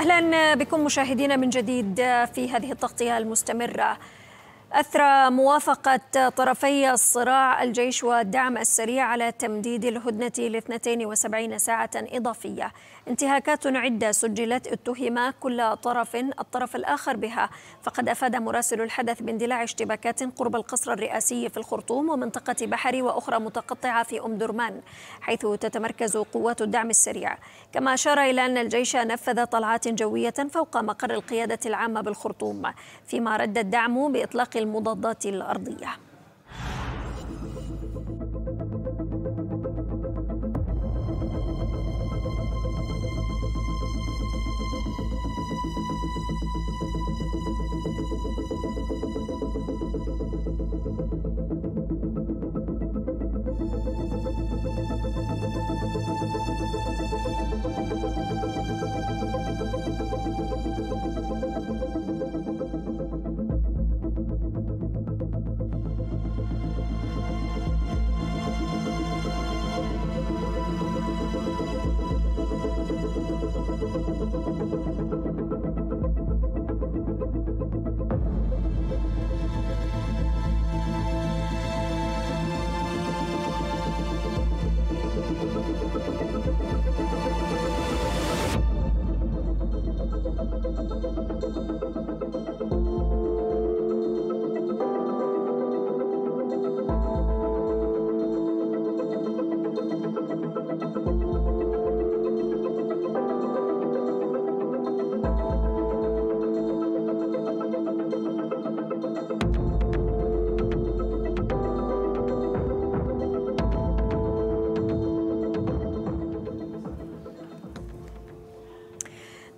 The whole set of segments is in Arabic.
أهلا بكم مشاهدينا من جديد في هذه التغطية المستمرة أثرى موافقة طرفي الصراع الجيش والدعم السريع على تمديد الهدنة ل 72 ساعة إضافية انتهاكات عدة سجلت اتهم كل طرف الطرف الآخر بها فقد أفاد مراسل الحدث باندلاع اشتباكات قرب القصر الرئاسي في الخرطوم ومنطقة بحري وأخرى متقطعة في أم درمان حيث تتمركز قوات الدعم السريع كما أشار إلى أن الجيش نفذ طلعات جوية فوق مقر القيادة العامة بالخرطوم فيما رد الدعم بإطلاق المضادات الأرضية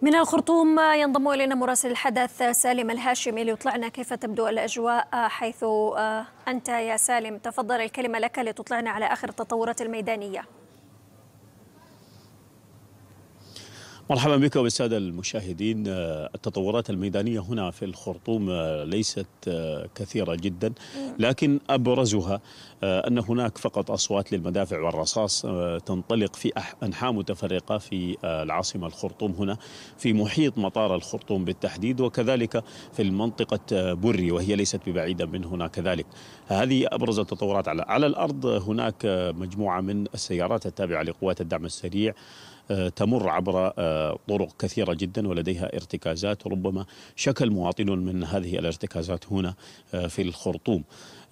من الخرطوم ينضم إلينا مراسل الحدث سالم الهاشمي ليطلعنا كيف تبدو الأجواء حيث آه، أنت يا سالم تفضل الكلمة لك لتطلعنا على آخر التطورات الميدانية مرحبا بك والسادة المشاهدين آه، التطورات الميدانيه هنا في الخرطوم آه، ليست آه، كثيره جدا لكن ابرزها ان هناك فقط اصوات للمدافع والرصاص تنطلق في انحاء متفرقه في العاصمه الخرطوم هنا في محيط مطار الخرطوم بالتحديد وكذلك في المنطقه بري وهي ليست ببعيده من هنا كذلك هذه ابرز التطورات على على الارض هناك مجموعه من السيارات التابعه لقوات الدعم السريع تمر عبر آه، طرق كثيرة جدا ولديها ارتكازات وربما شكل مواطن من هذه الارتكازات هنا آه، في الخرطوم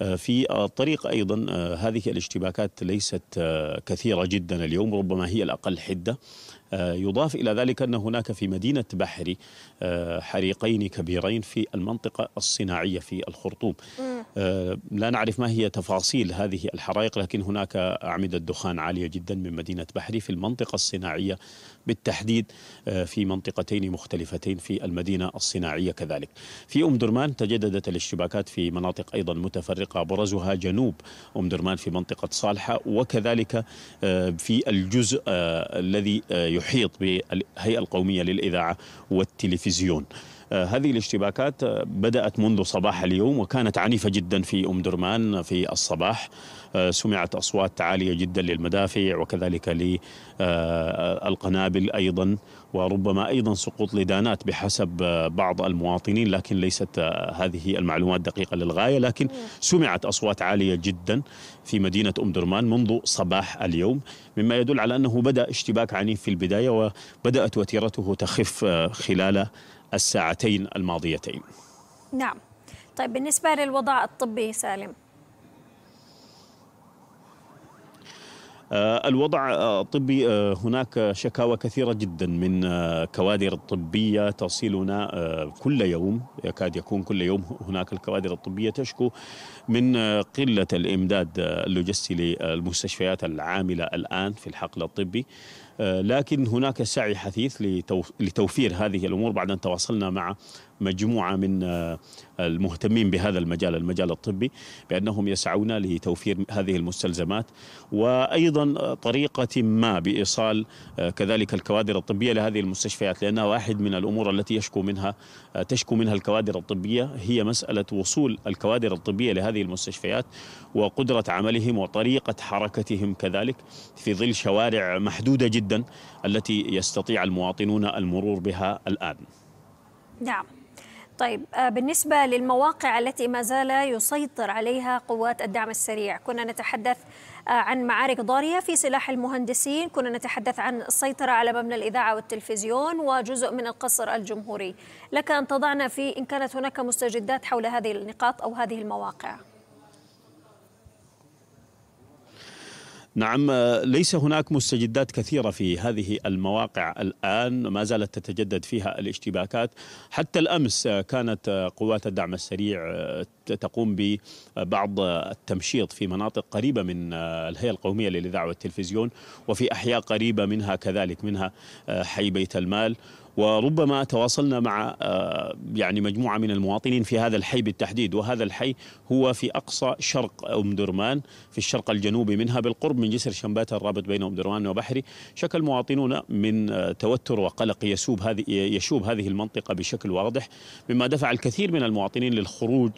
آه، في الطريق أيضا هذه الاشتباكات ليست كثيرة جدا اليوم ربما هي الأقل حدة آه، يضاف إلى ذلك أن هناك في مدينة بحري آه، حريقين كبيرين في المنطقة الصناعية في الخرطوم آه، لا نعرف ما هي تفاصيل هذه الحرائق لكن هناك أعمدة دخان عالية جدا من مدينة بحري في المنطقة الصناعية بالتحديد آه، في منطقتين مختلفتين في المدينة الصناعية كذلك في أم درمان تجددت الاشتباكات في مناطق أيضا متفرقة برزها جنوب أم درمان في منطقة صالحة وكذلك آه، في الجزء آه، الذي يحيط بالهيئة القومية للإذاعة والتلفزيون آه، هذه الاشتباكات آه، بدأت منذ صباح اليوم وكانت عنيفة جدا في أم درمان في الصباح آه، سمعت أصوات عالية جدا للمدافع وكذلك للقنابل أيضا وربما أيضا سقوط لدانات بحسب بعض المواطنين لكن ليست هذه المعلومات دقيقة للغاية لكن سمعت أصوات عالية جدا في مدينة أم درمان منذ صباح اليوم مما يدل على أنه بدأ اشتباك عنيف في البداية وبدأت وتيرته تخف خلال الساعتين الماضيتين نعم طيب بالنسبة للوضع الطبي سالم آه، الوضع الطبي آه، هناك شكاوى كثيرة جدا من آه، كوادر الطبية تصلنا كل يوم يكاد يكون كل يوم هناك الكوادر الطبية تشكو من قلة الإمداد اللوجستي للمستشفيات العاملة الآن في الحقل الطبي آه، لكن هناك سعي حثيث لتوفير هذه الامور بعد ان تواصلنا مع مجموعه من آه، المهتمين بهذا المجال المجال الطبي بانهم يسعون لتوفير هذه المستلزمات وايضا طريقه ما بايصال آه، كذلك الكوادر الطبيه لهذه المستشفيات لانها واحد من الامور التي يشكو منها آه، تشكو منها الكوادر الطبيه هي مساله وصول الكوادر الطبيه لهذه المستشفيات وقدره عملهم وطريقه حركتهم كذلك في ظل شوارع محدوده جدا التي يستطيع المواطنون المرور بها الان. نعم. طيب آه، بالنسبة للمواقع التي ما زال يسيطر عليها قوات الدعم السريع كنا نتحدث آه، عن معارك ضارية في سلاح المهندسين كنا نتحدث عن السيطرة على مبنى الإذاعة والتلفزيون وجزء من القصر الجمهوري لك أن تضعنا في إن كانت هناك مستجدات حول هذه النقاط أو هذه المواقع نعم آه، ليس هناك مستجدات كثيرة في هذه المواقع الآن ما زالت تتجدد فيها الاشتباكات حتى الأمس آه، كانت آه، قوات الدعم السريع تقوم ببعض التمشيط في مناطق قريبة من الهيئة القومية للإذاعة والتلفزيون وفي أحياء قريبة منها كذلك منها حي بيت المال وربما تواصلنا مع آه، يعني مجموعة من المواطنين في هذا الحي بالتحديد وهذا الحي هو في أقصى شرق أم درمان في الشرق الجنوبي منها بالقرب من جسر شنبات الرابط بين أم درمان وبحري شكل مواطنون من آه، توتر وقلق يسوب هذه يشوب هذه المنطقة بشكل واضح مما دفع الكثير من المواطنين للخروج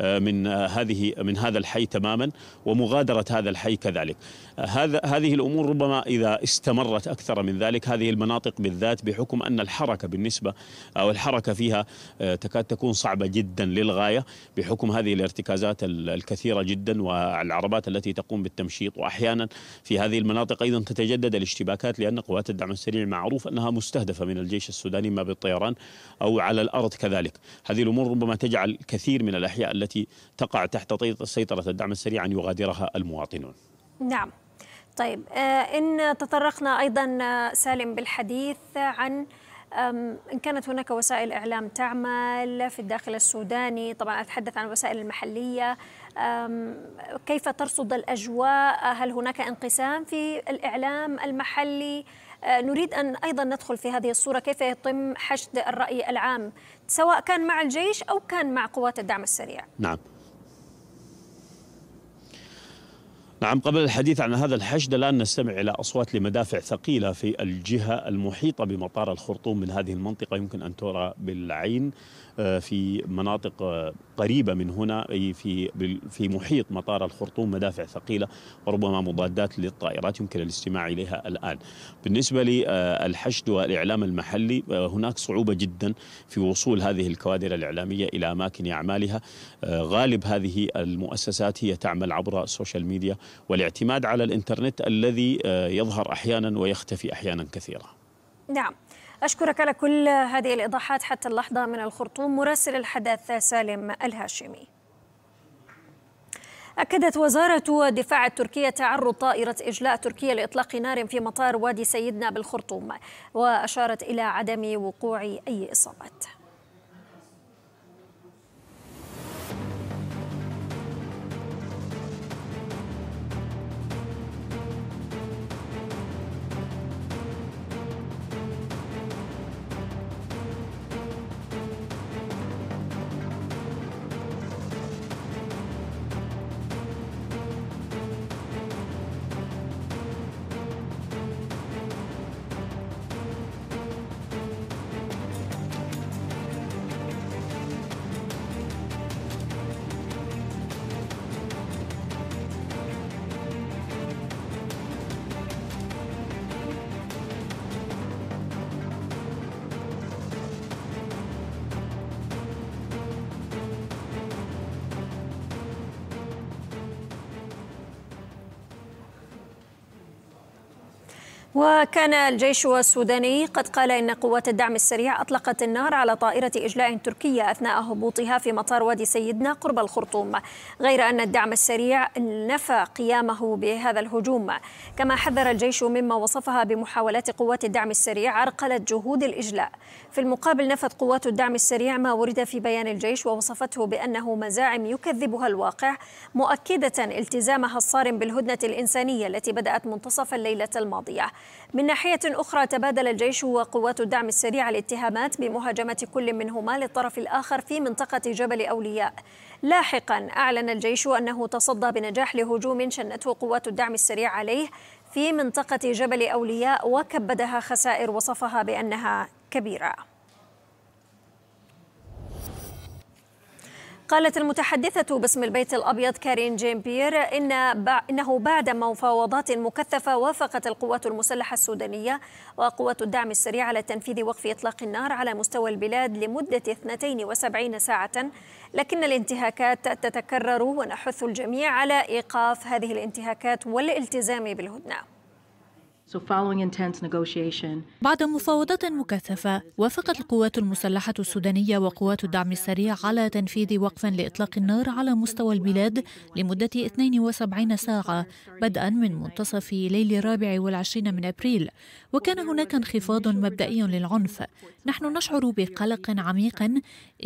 آه، من هذه من هذا الحي تماما ومغادرة هذا الحي كذلك هذا هذه الامور ربما اذا استمرت اكثر من ذلك هذه المناطق بالذات بحكم ان الحركه بالنسبه او الحركه فيها آه، تكاد تكون صعبه جدا للغايه بحكم هذه الارتكازات الكثيره جدا والعربات التي تقوم بالتمشيط واحيانا في هذه المناطق ايضا تتجدد الاشتباكات لان قوات الدعم السريع معروف انها مستهدفه من الجيش السوداني ما بالطيران او على الارض كذلك هذه الامور ربما تجعل كثير من الاحياء التي تقع تحت سيطره الدعم السريع ان يغادرها المواطنون نعم طيب آه، إن تطرقنا أيضا آه، سالم بالحديث عن إن كانت هناك وسائل إعلام تعمل في الداخل السوداني طبعا أتحدث عن الوسائل المحلية كيف ترصد الأجواء هل هناك انقسام في الإعلام المحلي آه، نريد أن أيضا ندخل في هذه الصورة كيف يتم حشد الرأي العام سواء كان مع الجيش أو كان مع قوات الدعم السريع نعم نعم قبل الحديث عن هذا الحشد الآن نستمع إلى أصوات لمدافع ثقيلة في الجهة المحيطة بمطار الخرطوم من هذه المنطقة يمكن أن ترى بالعين آه، في مناطق آه، قريبه من هنا في في محيط مطار الخرطوم مدافع ثقيله وربما مضادات للطائرات يمكن الاستماع اليها الان. بالنسبه للحشد آه، والاعلام المحلي هناك صعوبه جدا في وصول هذه الكوادر الاعلاميه الى اماكن اعمالها غالب هذه المؤسسات هي تعمل عبر السوشيال ميديا والاعتماد على الانترنت الذي يظهر احيانا ويختفي احيانا كثيرا. نعم أشكرك على كل هذه الإيضاحات حتى اللحظة من الخرطوم مراسل الحدث سالم الهاشمي أكدت وزارة الدفاع التركية تعرض طائرة إجلاء تركيا لإطلاق نار في مطار وادي سيدنا بالخرطوم وأشارت إلى عدم وقوع أي إصابات وكان الجيش السوداني قد قال إن قوات الدعم السريع أطلقت النار على طائرة إجلاء تركية أثناء هبوطها في مطار وادي سيدنا قرب الخرطوم غير أن الدعم السريع نفى قيامه بهذا الهجوم كما حذر الجيش مما وصفها بمحاولات قوات الدعم السريع عرقلة جهود الإجلاء في المقابل نفت قوات الدعم السريع ما ورد في بيان الجيش ووصفته بأنه مزاعم يكذبها الواقع مؤكدة التزامها الصارم بالهدنة الإنسانية التي بدأت منتصف الليلة الماضية من ناحية أخرى تبادل الجيش وقوات الدعم السريع الاتهامات بمهاجمة كل منهما للطرف الآخر في منطقة جبل أولياء لاحقا أعلن الجيش أنه تصدى بنجاح لهجوم شنته قوات الدعم السريع عليه في منطقة جبل أولياء وكبدها خسائر وصفها بأنها كبيرة قالت المتحدثة باسم البيت الأبيض كارين جيم بير إن إنه بعد مفاوضات مكثفة وافقت القوات المسلحة السودانية وقوات الدعم السريع على تنفيذ وقف إطلاق النار على مستوى البلاد لمدة 72 ساعة لكن الانتهاكات تتكرر ونحث الجميع على إيقاف هذه الانتهاكات والالتزام بالهدنة بعد مفاوضات مكثفة وافقت القوات المسلحة السودانية وقوات الدعم السريع على تنفيذ وقف لإطلاق النار على مستوى البلاد لمدة 72 ساعة بدءا من منتصف ليل الرابع والعشرين من أبريل وكان هناك انخفاض مبدئي للعنف نحن نشعر بقلق عميق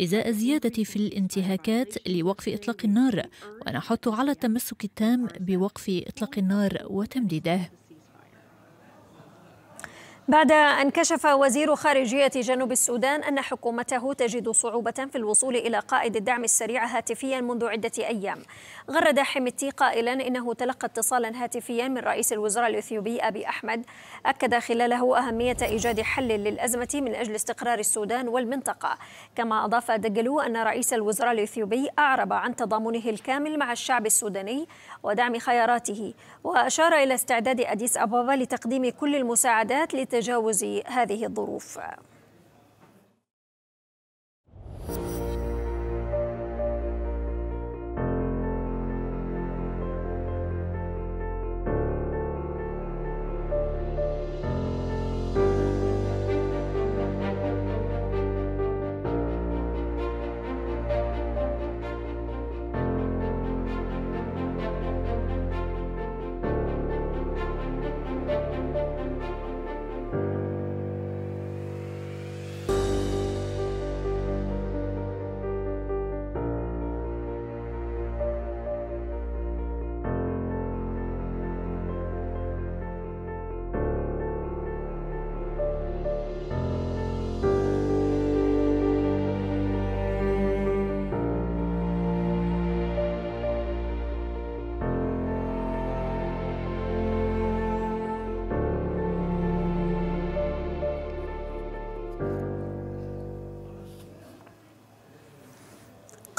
إزاء زيادة في الانتهاكات لوقف إطلاق النار ونحث على التمسك التام بوقف إطلاق النار وتمديده بعد أن كشف وزير خارجية جنوب السودان أن حكومته تجد صعوبة في الوصول إلى قائد الدعم السريع هاتفيا منذ عدة أيام غرد حميتي قائلا إنه تلقى اتصالا هاتفيا من رئيس الوزراء الإثيوبي أبي أحمد أكد خلاله أهمية إيجاد حل للأزمة من أجل استقرار السودان والمنطقة كما أضاف دجلو أن رئيس الوزراء الإثيوبي أعرب عن تضامنه الكامل مع الشعب السوداني ودعم خياراته وأشار إلى استعداد أديس أبابا لتقديم كل المساعدات لت تجاوز هذه الظروف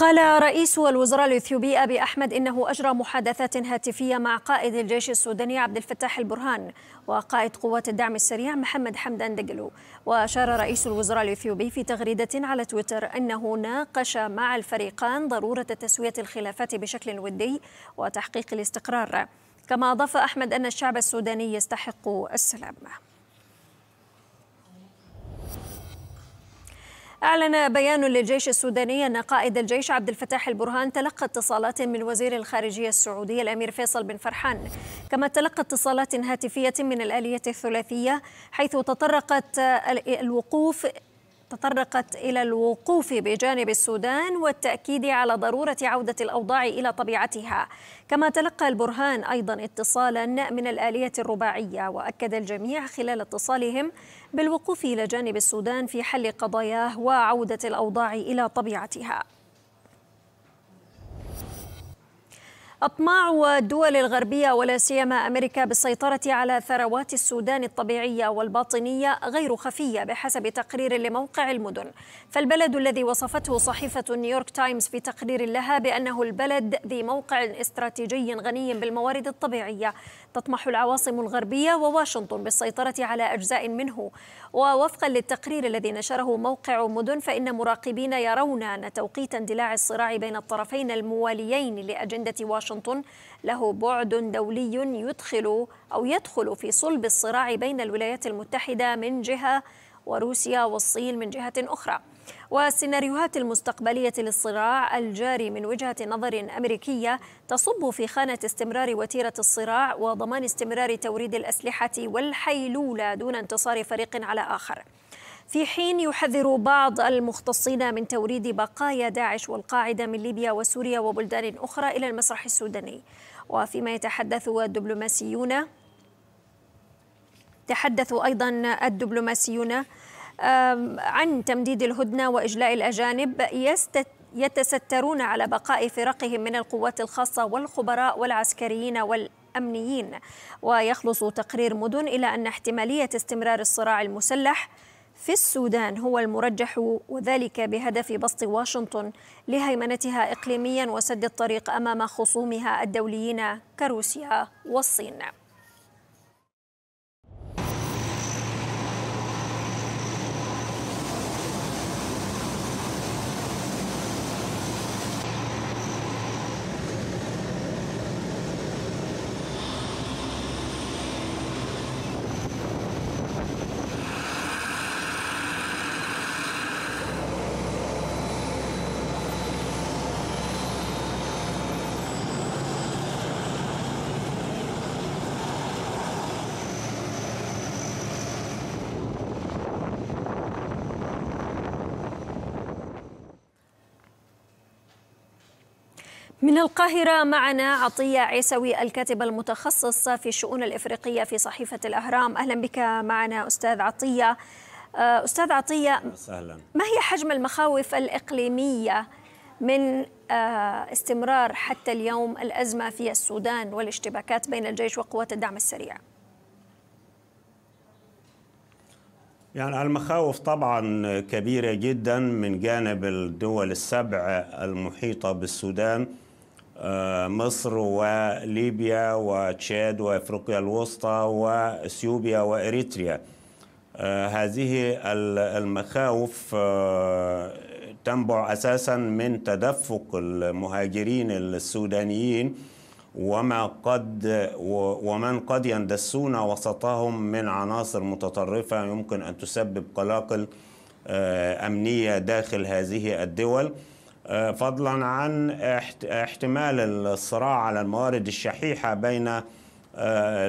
قال رئيس الوزراء الإثيوبي أبي أحمد إنه أجرى محادثات هاتفية مع قائد الجيش السوداني عبد الفتاح البرهان وقائد قوات الدعم السريع محمد حمدان دقلو وأشار رئيس الوزراء الإثيوبي في تغريدة على تويتر أنه ناقش مع الفريقان ضرورة تسوية الخلافات بشكل ودي وتحقيق الاستقرار كما أضاف أحمد أن الشعب السوداني يستحق السلام أعلن بيان للجيش السوداني أن قائد الجيش عبد الفتاح البرهان تلقى اتصالات من وزير الخارجية السعودي الأمير فيصل بن فرحان كما تلقى اتصالات هاتفية من الآلية الثلاثية حيث تطرقت الوقوف تطرقت إلى الوقوف بجانب السودان والتأكيد على ضرورة عودة الأوضاع إلى طبيعتها كما تلقى البرهان أيضا اتصالا من الآلية الرباعية وأكد الجميع خلال اتصالهم بالوقوف إلى جانب السودان في حل قضاياه وعودة الأوضاع إلى طبيعتها أطماع الدول الغربية ولا سيما أمريكا بالسيطرة على ثروات السودان الطبيعية والباطنية غير خفية بحسب تقرير لموقع المدن، فالبلد الذي وصفته صحيفة نيويورك تايمز في تقرير لها بأنه البلد ذي موقع استراتيجي غني بالموارد الطبيعية تطمح العواصم الغربية وواشنطن بالسيطرة على أجزاء منه ووفقا للتقرير الذي نشره موقع مدن فإن مراقبين يرون أن توقيت اندلاع الصراع بين الطرفين المواليين لأجندة واشنطن له بعد دولي يدخل أو يدخل في صلب الصراع بين الولايات المتحدة من جهة وروسيا والصين من جهة أخرى والسيناريوهات المستقبلية للصراع الجاري من وجهة نظر أمريكية تصب في خانة استمرار وتيرة الصراع وضمان استمرار توريد الأسلحة والحيلولة دون انتصار فريق على آخر في حين يحذر بعض المختصين من توريد بقايا داعش والقاعدة من ليبيا وسوريا وبلدان أخرى إلى المسرح السوداني وفيما يتحدث الدبلوماسيون تحدثوا أيضا الدبلوماسيون عن تمديد الهدنة وإجلاء الأجانب يستت يتسترون على بقاء فرقهم من القوات الخاصة والخبراء والعسكريين وال أمنيين ويخلص تقرير مدن إلى أن احتمالية استمرار الصراع المسلح في السودان هو المرجح وذلك بهدف بسط واشنطن لهيمنتها إقليميا وسد الطريق أمام خصومها الدوليين كروسيا والصين من القاهرة معنا عطية عيسوي الكاتب المتخصص في الشؤون الإفريقية في صحيفة الأهرام أهلا بك معنا أستاذ عطية آه، أستاذ عطية ما هي حجم المخاوف الإقليمية من آه، استمرار حتى اليوم الأزمة في السودان والاشتباكات بين الجيش وقوات الدعم السريع؟ يعني المخاوف طبعا كبيرة جدا من جانب الدول السبع المحيطة بالسودان آه، مصر وليبيا وتشاد وافريقيا الوسطى واثيوبيا واريتريا آه، هذه المخاوف آه، تنبع اساسا من تدفق المهاجرين السودانيين وما قد ومن قد يندسون وسطهم من عناصر متطرفه يمكن ان تسبب قلاقل امنيه داخل هذه الدول آه، فضلا عن احتمال الصراع على الموارد الشحيحه بين آه،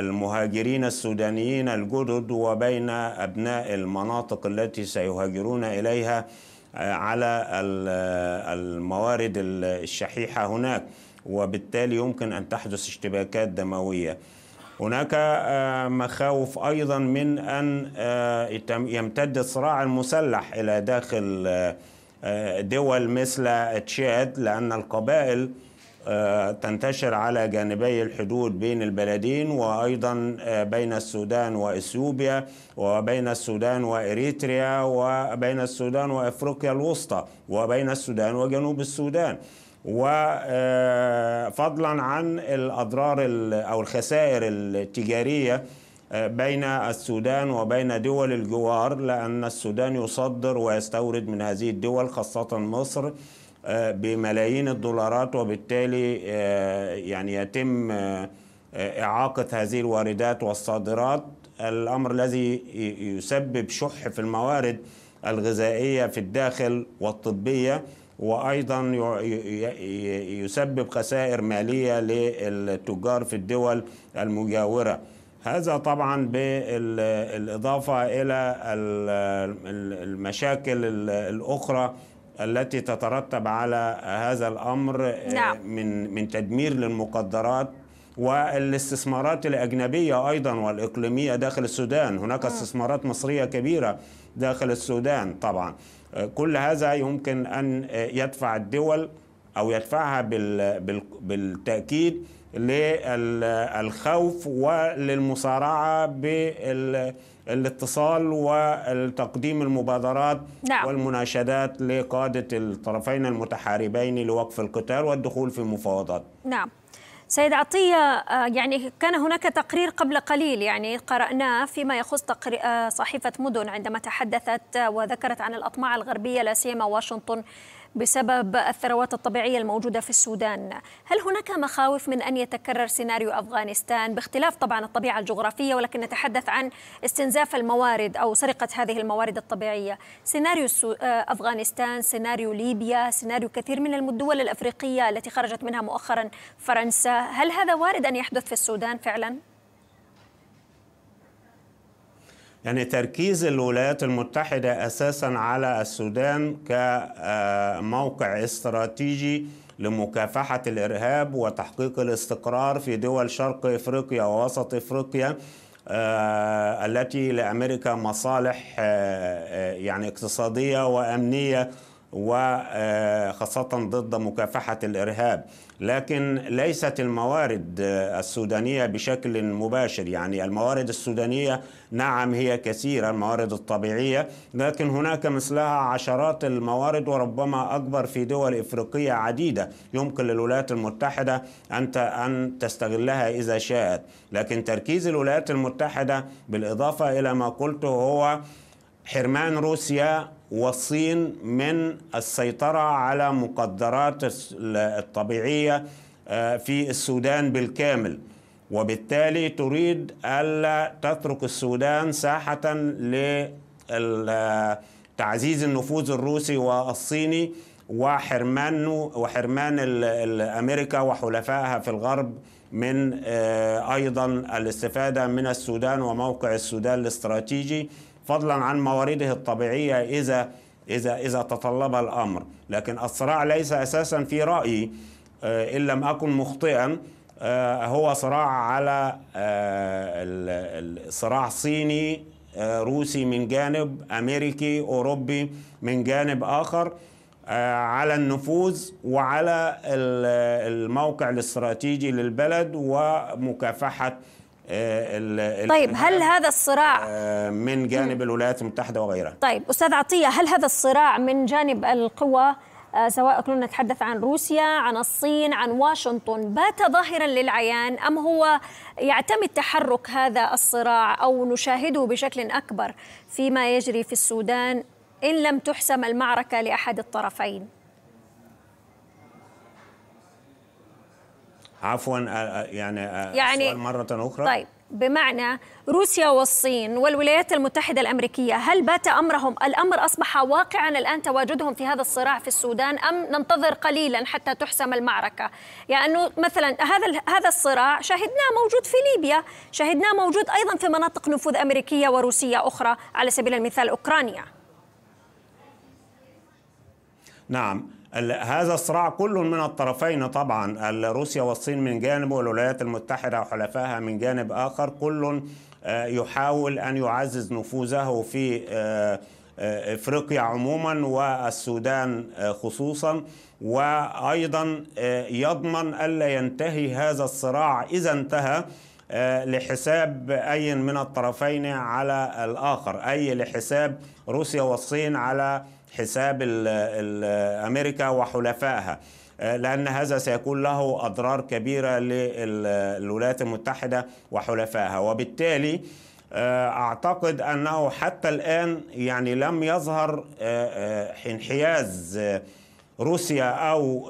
المهاجرين السودانيين الجدد وبين ابناء المناطق التي سيهاجرون اليها آه، على الموارد الشحيحه هناك وبالتالي يمكن ان تحدث اشتباكات دمويه. هناك مخاوف ايضا من ان يمتد الصراع المسلح الى داخل آه، دول مثل تشاد لأن القبائل آه، تنتشر على جانبي الحدود بين البلدين وأيضا آه، بين السودان وإثيوبيا وبين السودان وإريتريا وبين السودان وإفريقيا الوسطى وبين السودان وجنوب السودان وفضلا عن الأضرار أو الخسائر التجارية بين السودان وبين دول الجوار لأن السودان يصدر ويستورد من هذه الدول خاصة مصر آه، بملايين الدولارات وبالتالي آه، يعني يتم آه، إعاقة هذه الواردات والصادرات الأمر الذي يسبب شح في الموارد الغذائية في الداخل والطبية وأيضا يسبب خسائر مالية للتجار في الدول المجاورة هذا طبعا بالإضافة إلى المشاكل الأخرى التي تترتب على هذا الأمر آه، نعم. من من تدمير للمقدرات والاستثمارات الأجنبية أيضا والإقليمية داخل السودان هناك م. استثمارات مصرية كبيرة داخل السودان طبعا آه، كل هذا يمكن أن آه، يدفع الدول أو يدفعها بالتأكيد للخوف وللمصارعه بالاتصال وتقديم المبادرات نعم. والمناشدات لقاده الطرفين المتحاربين لوقف القتال والدخول في المفاوضات. نعم. سيد عطية آه، يعني كان هناك تقرير قبل قليل يعني قرأناه فيما يخص آه، صحيفة مدن عندما تحدثت آه، وذكرت عن الأطماع الغربية لا سيما واشنطن بسبب الثروات الطبيعية الموجودة في السودان هل هناك مخاوف من أن يتكرر سيناريو أفغانستان باختلاف طبعا الطبيعة الجغرافية ولكن نتحدث عن استنزاف الموارد أو سرقة هذه الموارد الطبيعية سيناريو آه، أفغانستان سيناريو ليبيا سيناريو كثير من الدول الأفريقية التي خرجت منها مؤخرا فرنسا هل هذا وارد أن يحدث في السودان فعلا؟ يعني تركيز الولايات المتحدة أساسا على السودان كموقع آه، استراتيجي لمكافحة الإرهاب وتحقيق الاستقرار في دول شرق إفريقيا ووسط إفريقيا آه، التي لأمريكا مصالح آه، يعني اقتصادية وأمنية وخاصة آه، ضد مكافحة الإرهاب لكن ليست الموارد آه، السودانية بشكل مباشر يعني الموارد السودانية نعم هي كثيرة الموارد الطبيعية لكن هناك مثلها عشرات الموارد وربما أكبر في دول إفريقية عديدة يمكن للولايات المتحدة أن أن تستغلها إذا شاءت لكن تركيز الولايات المتحدة بالإضافة إلى ما قلته هو حرمان روسيا والصين من السيطرة على مقدرات الطبيعية آه، في السودان بالكامل وبالتالي تريد ألا تترك السودان ساحة لتعزيز النفوذ الروسي والصيني وحرمان وحرمان امريكا وحلفائها في الغرب من آه، ايضا الاستفاده من السودان وموقع السودان الاستراتيجي فضلا عن موارده الطبيعية إذا إذا إذا تطلب الأمر لكن الصراع ليس أساسا في رأيي آه، إن لم أكن مخطئا آه، هو صراع على آه، صراع صيني روسي من جانب أمريكي أوروبي من جانب آخر على النفوذ وعلى الموقع الاستراتيجي للبلد ومكافحة آه، طيب هل هذا الصراع آه، من جانب الولايات المتحده وغيرها طيب استاذ عطيه هل هذا الصراع من جانب القوى آه، سواء كنا نتحدث عن روسيا عن الصين عن واشنطن بات ظاهرا للعيان ام هو يعتمد تحرك هذا الصراع او نشاهده بشكل اكبر فيما يجري في السودان ان لم تحسم المعركه لاحد الطرفين عفوا يعني يعني مرة أخرى طيب بمعنى روسيا والصين والولايات المتحدة الأمريكية هل بات أمرهم الأمر أصبح واقعا الآن تواجدهم في هذا الصراع في السودان أم ننتظر قليلا حتى تحسم المعركة لأنه يعني مثلا هذا هذا الصراع شهدناه موجود في ليبيا شهدناه موجود أيضا في مناطق نفوذ أمريكية وروسية أخرى على سبيل المثال أوكرانيا نعم هذا الصراع كل من الطرفين طبعا روسيا والصين من جانب والولايات المتحدة وحلفائها من جانب آخر كل آه، يحاول أن يعزز نفوذه في آه، آه، افريقيا عموما والسودان خصوصا وايضا يضمن الا ينتهي هذا الصراع اذا انتهى لحساب اي من الطرفين على الاخر اي لحساب روسيا والصين على حساب امريكا وحلفائها آه، لأن هذا سيكون له أضرار كبيرة للولايات المتحدة وحلفائها وبالتالي آه، أعتقد أنه حتى الآن يعني لم يظهر آه، انحياز روسيا أو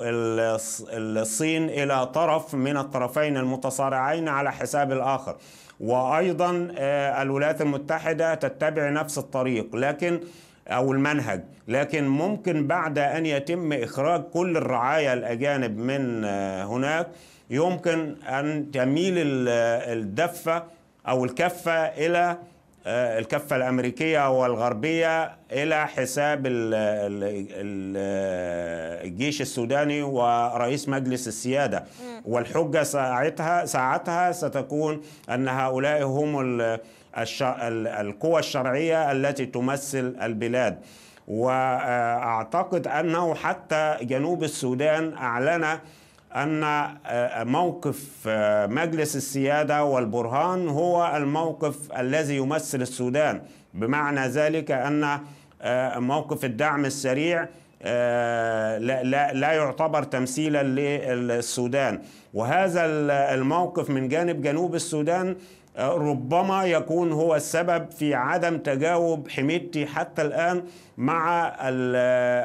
الصين إلى طرف من الطرفين المتصارعين على حساب الآخر وأيضا الولايات المتحدة تتبع نفس الطريق لكن او المنهج لكن ممكن بعد ان يتم اخراج كل الرعايا الاجانب من آه، هناك يمكن ان تميل آه، الدفه او الكفه الى آه، الكفة الأمريكية والغربية إلى حساب الجيش السوداني ورئيس مجلس السيادة والحجة ساعتها, ساعتها ستكون أن هؤلاء هم القوى الشرعية التي تمثل البلاد وأعتقد أنه حتى جنوب السودان أعلن أن آه، موقف آه، مجلس السيادة والبرهان هو الموقف الذي يمثل السودان بمعنى ذلك أن آه، موقف الدعم السريع لا, لا, لا يعتبر تمثيلا للسودان وهذا الموقف من جانب جنوب السودان ربما يكون هو السبب في عدم تجاوب حميدتي حتى الآن مع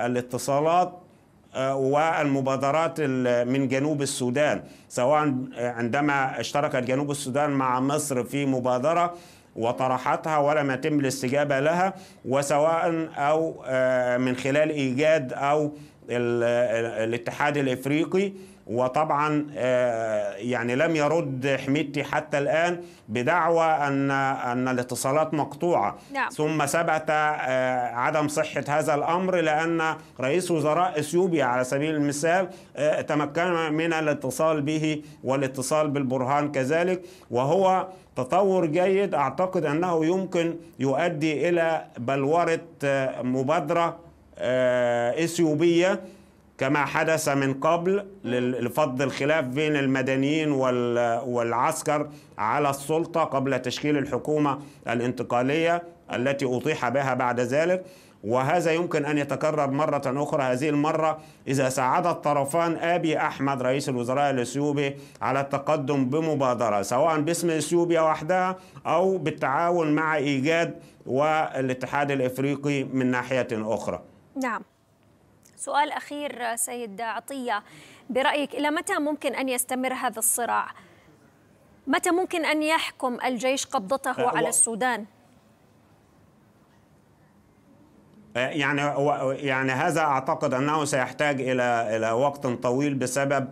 الاتصالات والمبادرات من جنوب السودان سواء عندما اشتركت جنوب السودان مع مصر في مبادرة وطرحتها ولم يتم الاستجابة لها وسواء أو آه، من خلال إيجاد أو الاتحاد الإفريقي وطبعا آه، يعني لم يرد حميدتي حتى الآن بدعوى أن أن الاتصالات مقطوعة نعم. ثم ثبت آه، عدم صحة هذا الأمر لأن رئيس وزراء إثيوبيا على سبيل المثال آه، تمكن من الاتصال به والاتصال بالبرهان كذلك وهو تطور جيد أعتقد أنه يمكن يؤدي إلى بلورة مبادرة إثيوبية كما حدث من قبل لفض الخلاف بين المدنيين والعسكر على السلطة قبل تشكيل الحكومة الانتقالية التي أطيح بها بعد ذلك وهذا يمكن أن يتكرر مرة أخرى هذه المرة إذا ساعد الطرفان أبي أحمد رئيس الوزراء الإثيوبي على التقدم بمبادرة سواء باسم إثيوبيا وحدها أو بالتعاون مع إيجاد والاتحاد الإفريقي من ناحية أخرى نعم سؤال أخير سيد عطية برأيك إلى متى ممكن أن يستمر هذا الصراع؟ متى ممكن أن يحكم الجيش قبضته أه، على السودان؟ أه، يعني يعني هذا اعتقد انه سيحتاج الى الى وقت طويل بسبب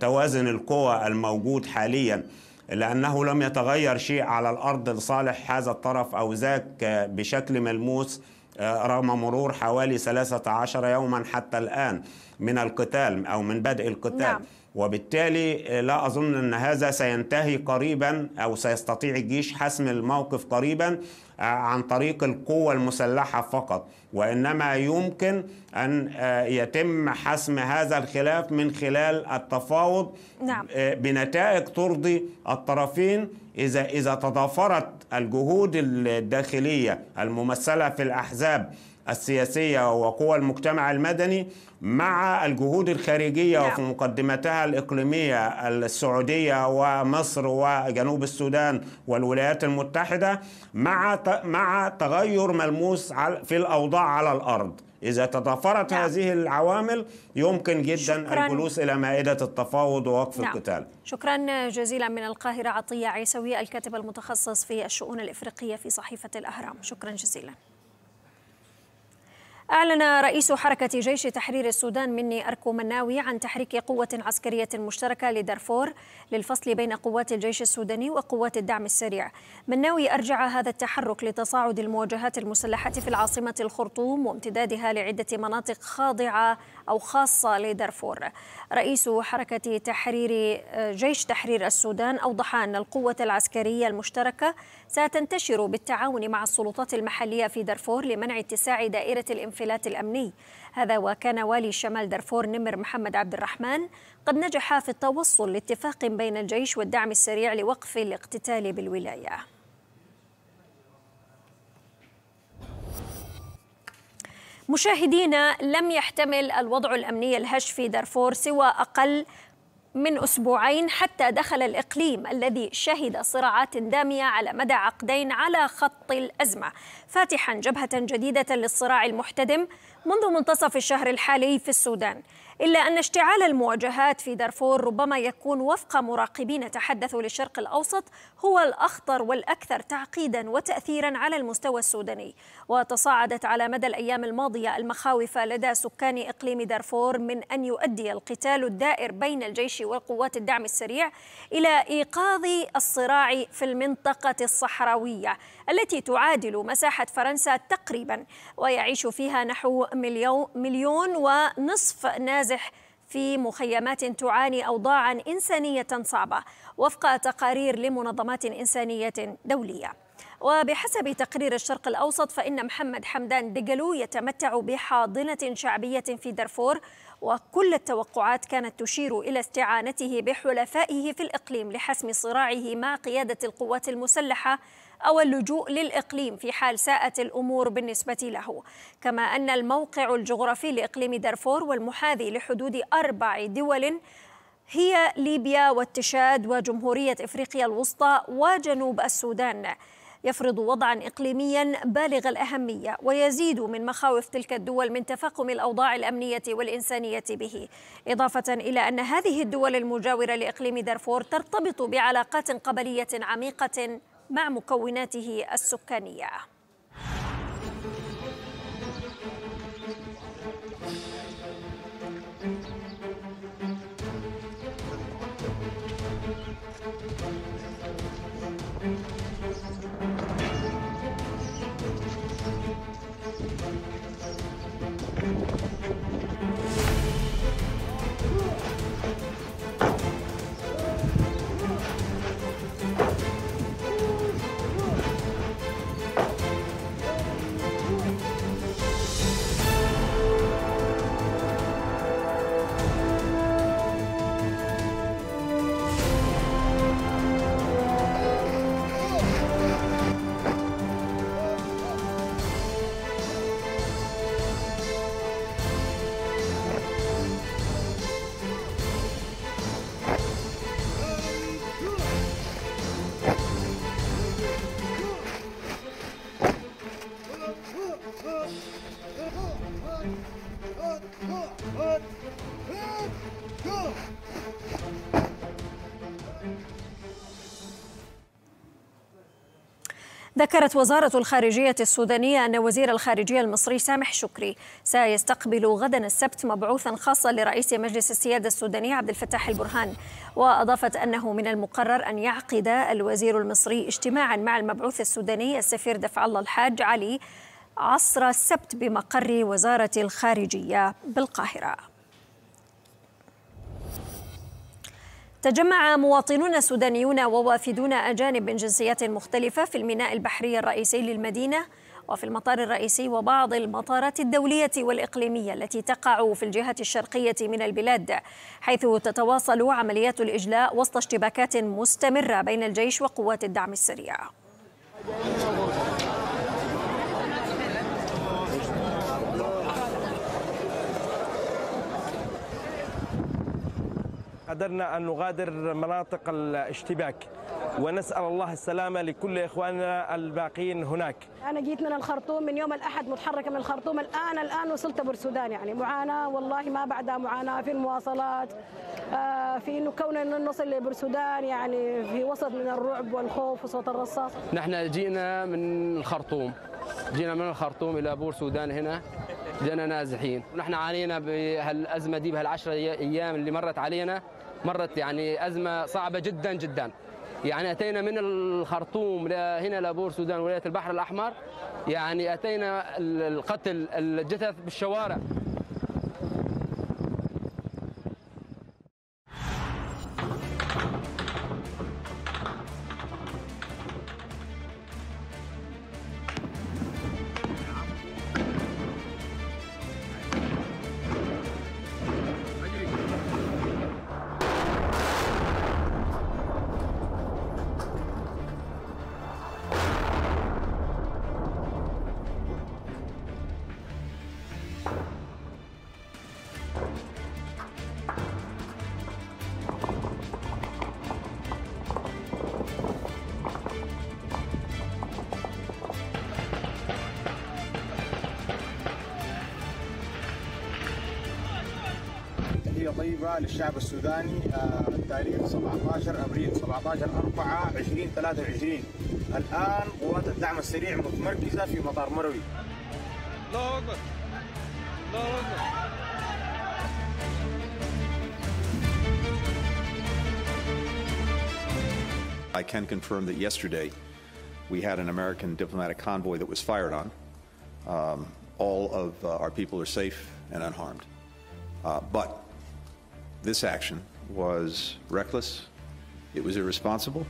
توازن القوى الموجود حاليا لانه لم يتغير شيء على الارض لصالح هذا الطرف او ذاك بشكل ملموس آه، رغم مرور حوالي 13 يوما حتى الآن من القتال أو من بدء القتال نعم. وبالتالي آه، لا أظن أن هذا سينتهي قريبا أو سيستطيع الجيش حسم الموقف قريبا آه، عن طريق القوة المسلحة فقط وإنما يمكن أن يتم حسم هذا الخلاف من خلال التفاوض نعم. بنتائج ترضي الطرفين إذا إذا تضافرت الجهود الداخلية الممثلة في الأحزاب السياسية وقوى المجتمع المدني مع الجهود الخارجية نعم. وفي مقدمتها الإقليمية السعودية ومصر وجنوب السودان والولايات المتحدة مع مع تغير ملموس في الأوضاع على الأرض إذا تضافرت نعم. هذه العوامل يمكن جدا الجلوس إلى مائدة التفاوض ووقف نعم. القتال شكرا جزيلا من القاهرة عطية عيسوي الكاتب المتخصص في الشؤون الإفريقية في صحيفة الأهرام شكرا جزيلا أعلن رئيس حركة جيش تحرير السودان مني أركو مناوي عن تحريك قوة عسكرية مشتركة لدارفور للفصل بين قوات الجيش السوداني وقوات الدعم السريع مناوي أرجع هذا التحرك لتصاعد المواجهات المسلحة في العاصمة الخرطوم وامتدادها لعدة مناطق خاضعة أو خاصة لدارفور رئيس حركة تحرير جيش تحرير السودان أوضح أن القوة العسكرية المشتركة ستنتشر بالتعاون مع السلطات المحلية في دارفور لمنع اتساع دائرة الانفجار الانفلات الأمني هذا وكان والي شمال دارفور نمر محمد عبد الرحمن قد نجح في التوصل لاتفاق بين الجيش والدعم السريع لوقف الاقتتال بالولايه مشاهدينا لم يحتمل الوضع الأمني الهش في دارفور سوى أقل من أسبوعين حتى دخل الإقليم الذي شهد صراعات دامية على مدى عقدين على خط الأزمة فاتحا جبهة جديدة للصراع المحتدم منذ منتصف الشهر الحالي في السودان إلا أن اشتعال المواجهات في دارفور ربما يكون وفق مراقبين تحدثوا للشرق الأوسط هو الأخطر والأكثر تعقيدا وتأثيرا على المستوى السوداني وتصاعدت على مدى الأيام الماضية المخاوف لدى سكان إقليم دارفور من أن يؤدي القتال الدائر بين الجيش والقوات الدعم السريع إلى إيقاظ الصراع في المنطقة الصحراوية التي تعادل مساحة فرنسا تقريبا ويعيش فيها نحو مليون ونصف نازح في مخيمات تعاني اوضاعا انسانيه صعبه وفق تقارير لمنظمات انسانيه دوليه وبحسب تقرير الشرق الاوسط فان محمد حمدان دقلو يتمتع بحاضنه شعبيه في دارفور وكل التوقعات كانت تشير الى استعانته بحلفائه في الاقليم لحسم صراعه مع قياده القوات المسلحه أو اللجوء للإقليم في حال ساءت الأمور بالنسبة له كما أن الموقع الجغرافي لإقليم دارفور والمحاذي لحدود أربع دول هي ليبيا والتشاد وجمهورية إفريقيا الوسطى وجنوب السودان يفرض وضعا إقليميا بالغ الأهمية ويزيد من مخاوف تلك الدول من تفاقم الأوضاع الأمنية والإنسانية به إضافة إلى أن هذه الدول المجاورة لإقليم دارفور ترتبط بعلاقات قبلية عميقة مع مكوناته السكانيه ذكرت وزارة الخارجية السودانية أن وزير الخارجية المصري سامح شكري سيستقبل غدا السبت مبعوثا خاصا لرئيس مجلس السيادة السوداني عبد الفتاح البرهان وأضافت أنه من المقرر أن يعقد الوزير المصري اجتماعا مع المبعوث السوداني السفير دفع الله الحاج علي عصر السبت بمقر وزارة الخارجية بالقاهرة تجمع مواطنون سودانيون ووافدون أجانب من جنسيات مختلفة في الميناء البحري الرئيسي للمدينة وفي المطار الرئيسي وبعض المطارات الدولية والإقليمية التي تقع في الجهة الشرقية من البلاد حيث تتواصل عمليات الإجلاء وسط اشتباكات مستمرة بين الجيش وقوات الدعم السريع قدرنا أن نغادر مناطق الاشتباك ونسأل الله السلامة لكل إخواننا الباقين هناك أنا جيت من الخرطوم من يوم الأحد متحركة من الخرطوم الآن الآن وصلت بورسودان يعني معاناة والله ما بعدها معاناة في المواصلات آه، في انه كون ان نصل لبرسودان يعني في وسط من الرعب والخوف وصوت الرصاص نحن جينا من الخرطوم جينا من الخرطوم الى بورسودان هنا جينا نازحين ونحن عانينا بهالازمه دي بهالعشرة ايام اللي مرت علينا مرت يعني أزمة صعبة جدا جدا يعني أتينا من الخرطوم هنا لبور سودان ولاية البحر الأحمر يعني أتينا القتل الجثث بالشوارع للشعب السوداني 17 ابريل 17 4 2023 الان قوات الدعم السريع متمركزه في مطار مروي الله اكبر الله اكبر I can confirm that yesterday we had an American diplomatic convoy that was fired on. Um, all of uh, our people are safe and unharmed. Uh, but this action was reckless, it was irresponsible.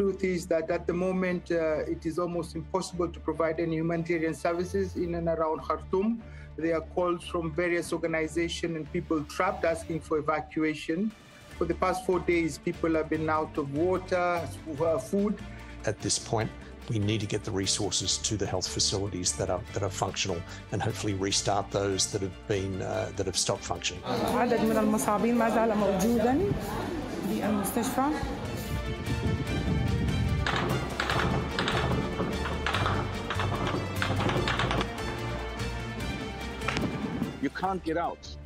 truth is that at the moment uh, it is almost impossible to provide any humanitarian services in and around Khartoum. There are calls from various organizations and people trapped asking for evacuation. For the past four days, people have been out of water, uh, food. At this point, we need to get the resources to the health facilities that are that are functional and hopefully restart those that have been uh, that have stopped functioning. عدد من المصابين ما زال موجودا في المستشفى. You can't get out.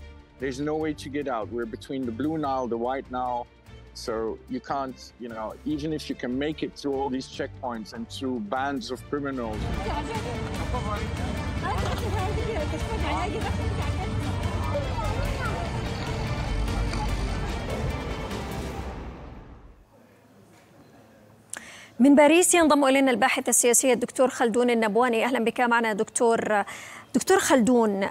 There's no way to get out. We're between the Blue Nile, the White Nile. So you can't, you know, even if you can make it through all these checkpoints and through bands of criminals. من باريس ينضم الينا الباحث السياسي الدكتور خلدون النبواني اهلا بك معنا دكتور دكتور خلدون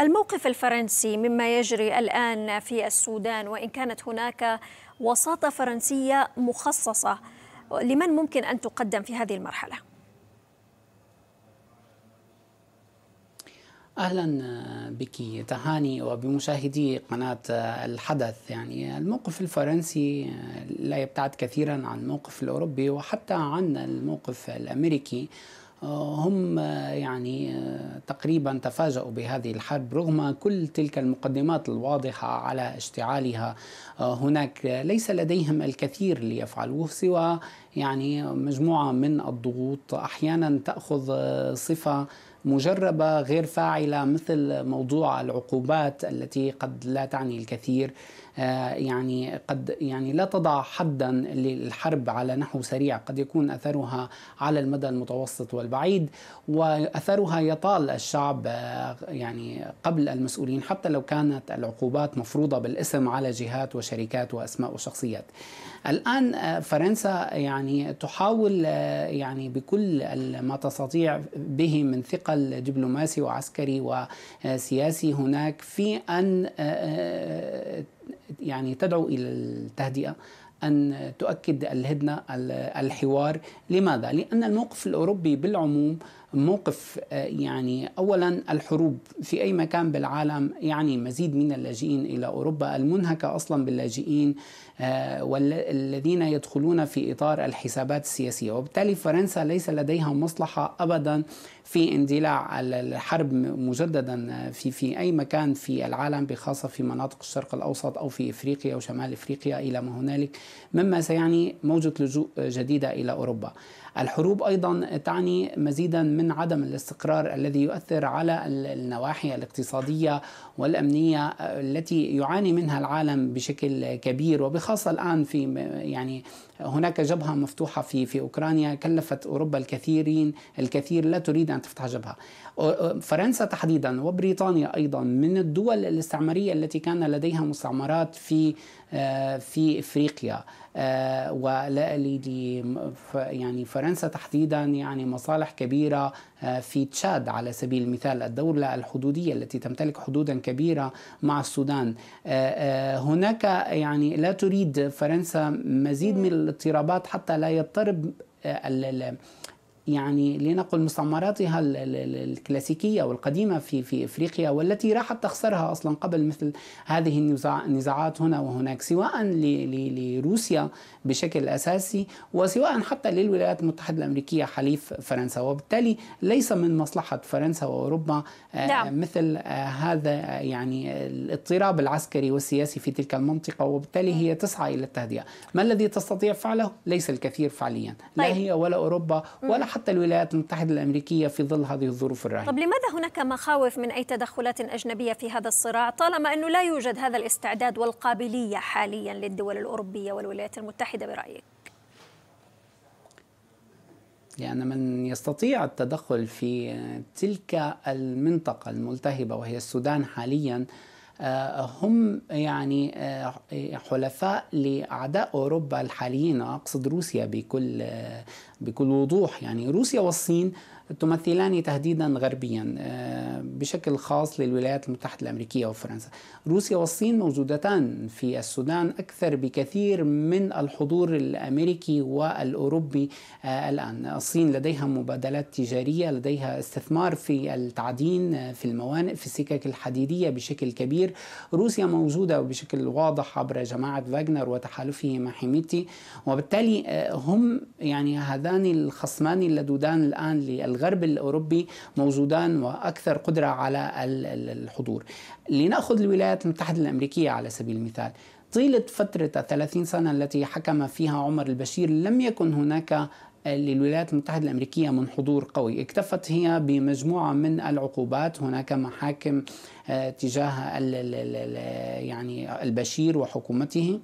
الموقف الفرنسي مما يجري الان في السودان وان كانت هناك وساطه فرنسيه مخصصه لمن ممكن ان تقدم في هذه المرحله؟ اهلا آه، بك تهاني وبمشاهدي قناه آه، الحدث يعني الموقف الفرنسي آه، لا يبتعد كثيرا عن الموقف الاوروبي وحتى عن الموقف الامريكي هم يعني تقريبا تفاجؤوا بهذه الحرب رغم كل تلك المقدمات الواضحة على اشتعالها هناك ليس لديهم الكثير ليفعلوه سوى يعني مجموعة من الضغوط أحيانا تأخذ صفة مجربه غير فاعله مثل موضوع العقوبات التي قد لا تعني الكثير آه، يعني قد يعني لا تضع حدا للحرب على نحو سريع قد يكون أثرها على المدى المتوسط والبعيد وأثرها يطال الشعب آه، يعني قبل المسؤولين حتى لو كانت العقوبات مفروضة بالاسم على جهات وشركات وأسماء وشخصيات الآن آه، فرنسا يعني تحاول يعني بكل ما تستطيع به من ثقل دبلوماسي وعسكري وسياسي هناك في أن يعني تدعو الى التهدئه ان تؤكد الهدنه الحوار لماذا لان الموقف الاوروبي بالعموم موقف آه، يعني اولا الحروب في اي مكان بالعالم يعني مزيد من اللاجئين الى اوروبا المنهكه اصلا باللاجئين آه، والذين يدخلون في اطار الحسابات السياسيه وبالتالي فرنسا ليس لديها مصلحه ابدا في اندلاع الحرب مجددا آه، في في اي مكان في العالم بخاصه في مناطق الشرق الاوسط او في افريقيا وشمال افريقيا الى ما هنالك مما سيعني موجه لجوء جديده الى اوروبا الحروب أيضا تعني مزيدا من عدم الاستقرار الذي يؤثر على النواحي الاقتصادية والأمنية التي يعاني منها العالم بشكل كبير وبخاصة الآن في يعني هناك جبهة مفتوحة في في أوكرانيا كلفت أوروبا الكثيرين الكثير لا تريد أن تفتح جبهة فرنسا تحديدا وبريطانيا ايضا من الدول الاستعماريه التي كان لديها مستعمرات في آه، في افريقيا آه، يعني فرنسا تحديدا يعني مصالح كبيره آه، في تشاد على سبيل المثال الدوله الحدوديه التي تمتلك حدودا كبيره مع السودان هناك يعني لا تريد فرنسا مزيد من الاضطرابات حتى لا يضطرب يعني لنقل مستعمراتها الكلاسيكيه والقديمه في في افريقيا والتي راحت تخسرها اصلا قبل مثل هذه النزاعات هنا وهناك سواء لروسيا بشكل اساسي وسواء حتى للولايات المتحده الامريكيه حليف فرنسا وبالتالي ليس من مصلحه فرنسا واوروبا آه، نعم. مثل آه، هذا آه، يعني الاضطراب العسكري والسياسي في تلك المنطقه وبالتالي هي تسعى الى التهدئه ما الذي تستطيع فعله ليس الكثير فعليا لا طيب. هي ولا اوروبا ولا حتى الولايات المتحدة الأمريكية في ظل هذه الظروف الراهنة طب لماذا هناك مخاوف من أي تدخلات أجنبية في هذا الصراع طالما أنه لا يوجد هذا الاستعداد والقابلية حاليا للدول الأوروبية والولايات المتحدة برأيك لأن من يستطيع التدخل في تلك المنطقة الملتهبة وهي السودان حاليا آه، هم يعني آه، حلفاء لاعداء اوروبا الحاليين اقصد روسيا بكل آه، بكل وضوح يعني روسيا والصين تمثلان تهديدا غربيا آه، بشكل خاص للولايات المتحدة الأمريكية وفرنسا روسيا والصين موجودتان في السودان أكثر بكثير من الحضور الأمريكي والأوروبي آه، الآن الصين لديها مبادلات تجارية لديها استثمار في التعدين آه، في الموانئ في السكك الحديدية بشكل كبير روسيا موجودة بشكل واضح عبر جماعة فاغنر وتحالفه مع حميتي وبالتالي هم يعني هذان الخصمان اللدودان الآن لل الغرب الأوروبي موجودان وأكثر قدرة على الحضور لنأخذ الولايات المتحدة الأمريكية على سبيل المثال طيلة فترة 30 سنة التي حكم فيها عمر البشير لم يكن هناك للولايات المتحدة الأمريكية من حضور قوي اكتفت هي بمجموعة من العقوبات هناك محاكم آه، تجاه يعني البشير وحكومته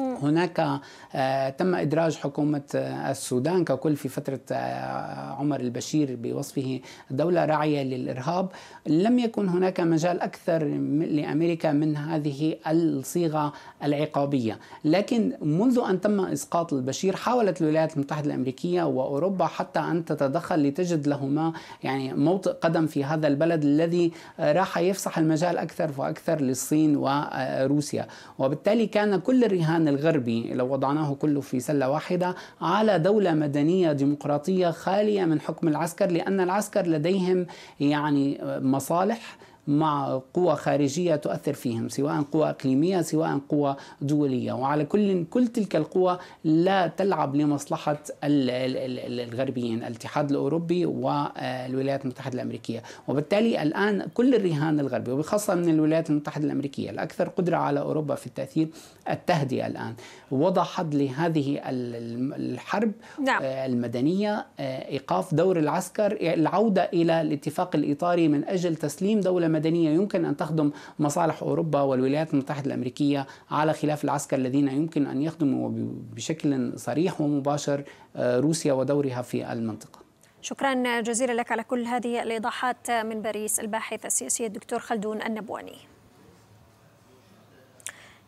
هناك آه، تم إدراج حكومة آه، السودان ككل في فترة آه، عمر البشير بوصفه دولة راعية للإرهاب لم يكن هناك مجال أكثر لأمريكا من هذه الصيغة العقابية لكن منذ أن تم إسقاط البشير حاولت الولايات المتحدة الأمريكية وأوروبا حتى أن تتدخل لتجد لهما يعني موطئ قدم في هذا البلد الذي راح يفسح المجال أكثر فأكثر للصين وروسيا وبالتالي كان كل الرهان الغربي لو وضعناه كله في سله واحده على دوله مدنيه ديمقراطيه خاليه من حكم العسكر لان العسكر لديهم يعني مصالح مع قوى خارجية تؤثر فيهم سواء قوى إقليمية سواء قوى دولية وعلى كل كل تلك القوى لا تلعب لمصلحة الغربيين الاتحاد الأوروبي والولايات المتحدة الأمريكية وبالتالي الآن كل الرهان الغربي وبخاصة من الولايات المتحدة الأمريكية الأكثر قدرة على أوروبا في التأثير التهدئة الآن وضع حد لهذه الحرب نعم. آه، المدنية آه، إيقاف دور العسكر العودة إلى الاتفاق الإطاري من أجل تسليم دولة مدنية يمكن أن تخدم مصالح أوروبا والولايات المتحدة الأمريكية على خلاف العسكر الذين يمكن أن يخدموا بشكل صريح ومباشر آه، روسيا ودورها في المنطقة شكرا جزيلا لك على كل هذه الإيضاحات آه، من باريس الباحث السياسي الدكتور خلدون النبواني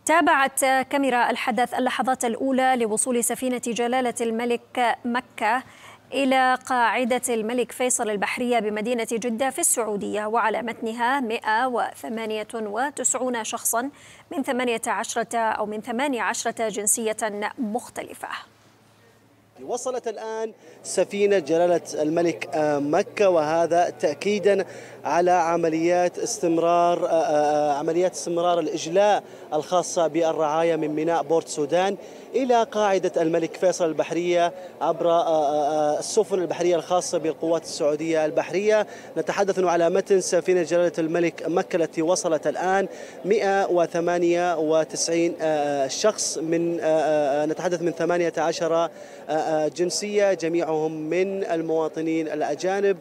تابعت آه، كاميرا الحدث اللحظات الأولى لوصول سفينة جلالة الملك مكة إلى قاعدة الملك فيصل البحرية بمدينة جدة في السعودية وعلى متنها 198 شخصا من 18 أو من 18 جنسية مختلفة وصلت الآن سفينة جلالة الملك آه، مكة وهذا تأكيدا على عمليات استمرار آه، آه، عمليات استمرار الإجلاء الخاصة بالرعاية من ميناء بورت سودان إلى قاعدة الملك فيصل البحرية عبر آه، آه، آه، السفن البحرية الخاصة بالقوات السعودية البحرية نتحدث على متن سفينة جلالة الملك مكة التي وصلت الآن 198 شخص من نتحدث من 18 جنسية جميعهم من المواطنين الأجانب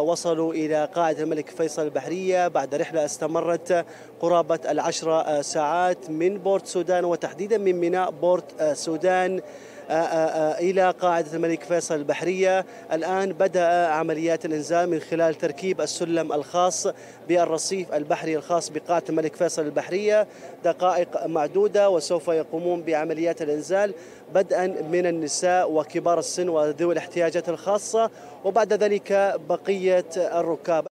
وصلوا إلى قاعدة الملك فيصل البحرية بعد رحلة استمرت قرابة العشر ساعات من بورت سودان وتحديدا من ميناء بورت السودان آه، آه، آه، إلى قاعدة الملك فيصل البحرية الآن بدأ عمليات الإنزال من خلال تركيب السلم الخاص بالرصيف البحري الخاص بقاعدة الملك فيصل البحرية دقائق معدودة وسوف يقومون بعمليات الإنزال بدءا من النساء وكبار السن وذوي الاحتياجات الخاصة وبعد ذلك بقية الركاب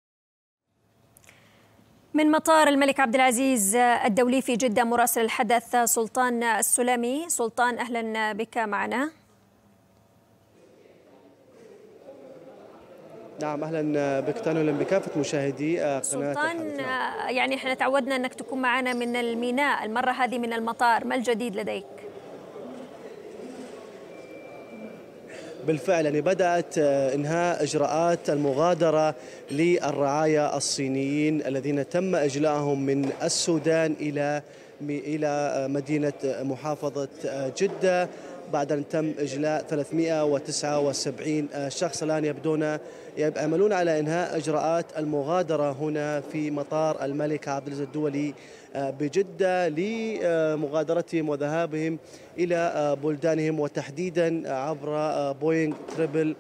من مطار الملك عبد العزيز الدولي في جدة مراسل الحدث سلطان السلامي سلطان أهلا بك معنا نعم اهلا بك اهلا بكافه مشاهدي آه، قناه سلطان نعم. آه، يعني احنا تعودنا انك تكون معنا من الميناء المره هذه من المطار ما الجديد لديك بالفعل يعني بدأت آه، إنهاء إجراءات المغادرة للرعايا الصينيين الذين تم إجلاءهم من السودان إلى إلى مدينة آه، محافظة آه، جدة بعد أن تم إجلاء 379 شخص الآن يبدون يعملون على إنهاء إجراءات المغادرة هنا في مطار الملك عبد العزيز الدولي آه، بجدة لمغادرتهم وذهابهم إلى آه، بلدانهم وتحديدا آه، عبر بوينغ تريبل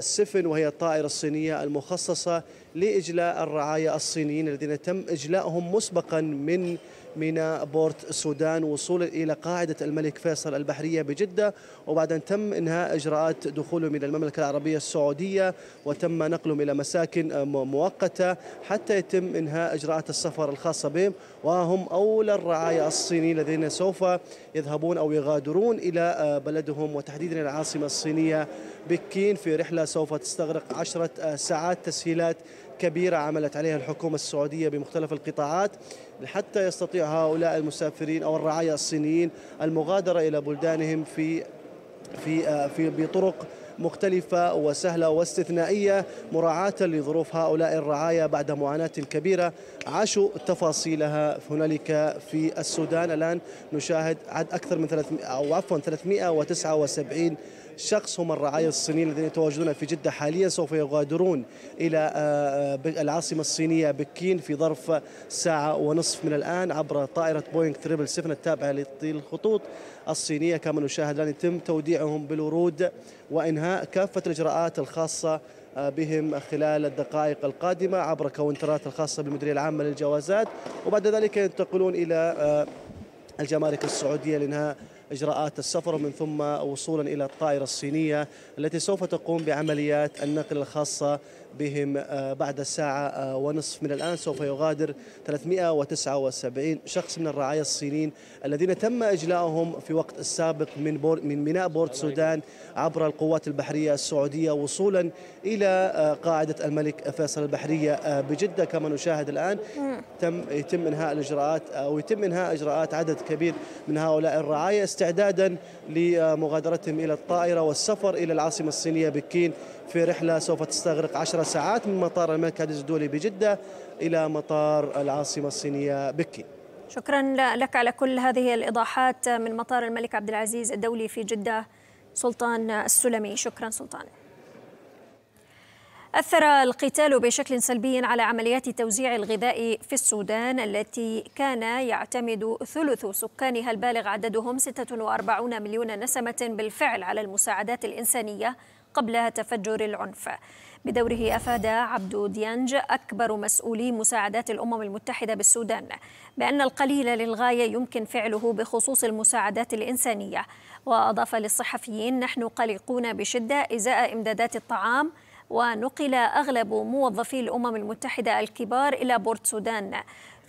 سفن وهي الطائرة الصينية المخصصة لإجلاء الرعايا الصينيين الذين تم إجلائهم مسبقا من ميناء بورت السودان وصولا إلى قاعدة الملك فيصل البحرية بجدة وبعد أن تم إنهاء إجراءات دخوله من المملكة العربية السعودية وتم نقلهم إلى مساكن مؤقتة حتى يتم إنهاء إجراءات السفر الخاصة بهم وهم أولى الرعايا الصينيين الذين سوف يذهبون أو يغادرون إلى آه، بلدهم وتحديدا العاصمة الصينية بكين في رحلة سوف تستغرق عشرة آه، ساعات تسهيلات كبيرة عملت عليها الحكومة السعودية بمختلف القطاعات حتى يستطيع هؤلاء المسافرين أو الرعايا الصينيين المغادرة إلى بلدانهم في في في بطرق مختلفة وسهلة واستثنائية مراعاة لظروف هؤلاء الرعايا بعد معاناة كبيرة عاشوا تفاصيلها هنالك في السودان الآن نشاهد عد أكثر من 300 أو عفوا 379 شخص هم الرعايا الصينيين الذين يتواجدون في جدة حاليا سوف يغادرون إلى آه، آه، العاصمة الصينية بكين في ظرف ساعة ونصف من الآن عبر طائرة بوينغ 777 التابعة للخطوط الصينية كما نشاهد الآن يتم توديعهم بالورود وإنهاء كافة الإجراءات الخاصة آه، بهم خلال الدقائق القادمة عبر كونترات الخاصة بالمديرية العامة للجوازات وبعد ذلك ينتقلون إلى الجمارك السعودية لإنهاء إجراءات السفر ومن ثم وصولا إلى الطائرة الصينية التي سوف تقوم بعمليات النقل الخاصة بهم آه، بعد الساعة آه، ونصف من الآن سوف يغادر 379 شخص من الرعاية الصينيين الذين تم إجلاؤهم في وقت السابق من, بور من ميناء بورت سودان عبر القوات البحرية السعودية وصولا إلى آه، قاعدة الملك فيصل البحرية بجدة كما نشاهد الآن تم يتم إنهاء الإجراءات أو يتم إنهاء إجراءات عدد كبير من هؤلاء الرعاية استعدادا لمغادرتهم إلى الطائرة والسفر إلى العاصمة الصينية بكين في رحلة سوف تستغرق 10 ساعات من مطار المركز الدولي بجدة إلى مطار العاصمة الصينية بكين شكرا لك على كل هذه الإيضاحات من مطار الملك عبد العزيز الدولي في جدة سلطان السلمي شكرا سلطان أثر القتال بشكل سلبي على عمليات توزيع الغذاء في السودان التي كان يعتمد ثلث سكانها البالغ عددهم 46 مليون نسمة بالفعل على المساعدات الإنسانية قبل تفجر العنف بدوره أفاد عبدو ديانج أكبر مسؤولي مساعدات الأمم المتحدة بالسودان بأن القليل للغاية يمكن فعله بخصوص المساعدات الإنسانية وأضاف للصحفيين نحن قلقون بشدة إزاء إمدادات الطعام ونقل أغلب موظفي الأمم المتحدة الكبار إلى بورت سودان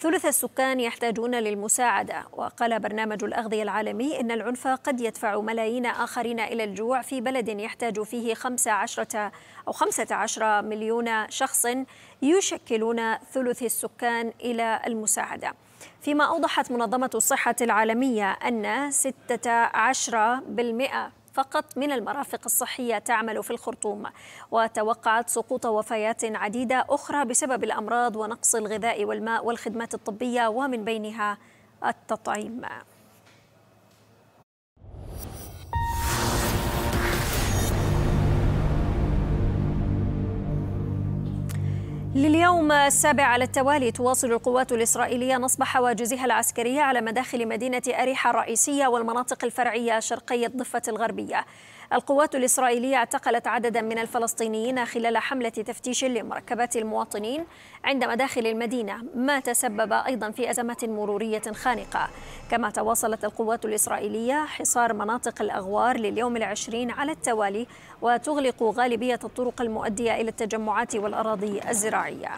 ثلث السكان يحتاجون للمساعدة وقال برنامج الأغذية العالمي إن العنف قد يدفع ملايين آخرين إلى الجوع في بلد يحتاج فيه 15 أو 15 مليون شخص يشكلون ثلث السكان إلى المساعدة فيما أوضحت منظمة الصحة العالمية أن 16% فقط من المرافق الصحية تعمل في الخرطوم وتوقعت سقوط وفيات عديدة أخرى بسبب الأمراض ونقص الغذاء والماء والخدمات الطبية ومن بينها التطعيم لليوم السابع على التوالي تواصل القوات الإسرائيلية نصب حواجزها العسكرية على مداخل مدينة أريحة الرئيسية والمناطق الفرعية شرقي الضفة الغربية القوات الإسرائيلية اعتقلت عددا من الفلسطينيين خلال حملة تفتيش لمركبات المواطنين عند مداخل المدينة ما تسبب أيضا في أزمات مرورية خانقة كما تواصلت القوات الإسرائيلية حصار مناطق الأغوار لليوم العشرين على التوالي وتغلق غالبية الطرق المؤدية إلى التجمعات والأراضي الزراعية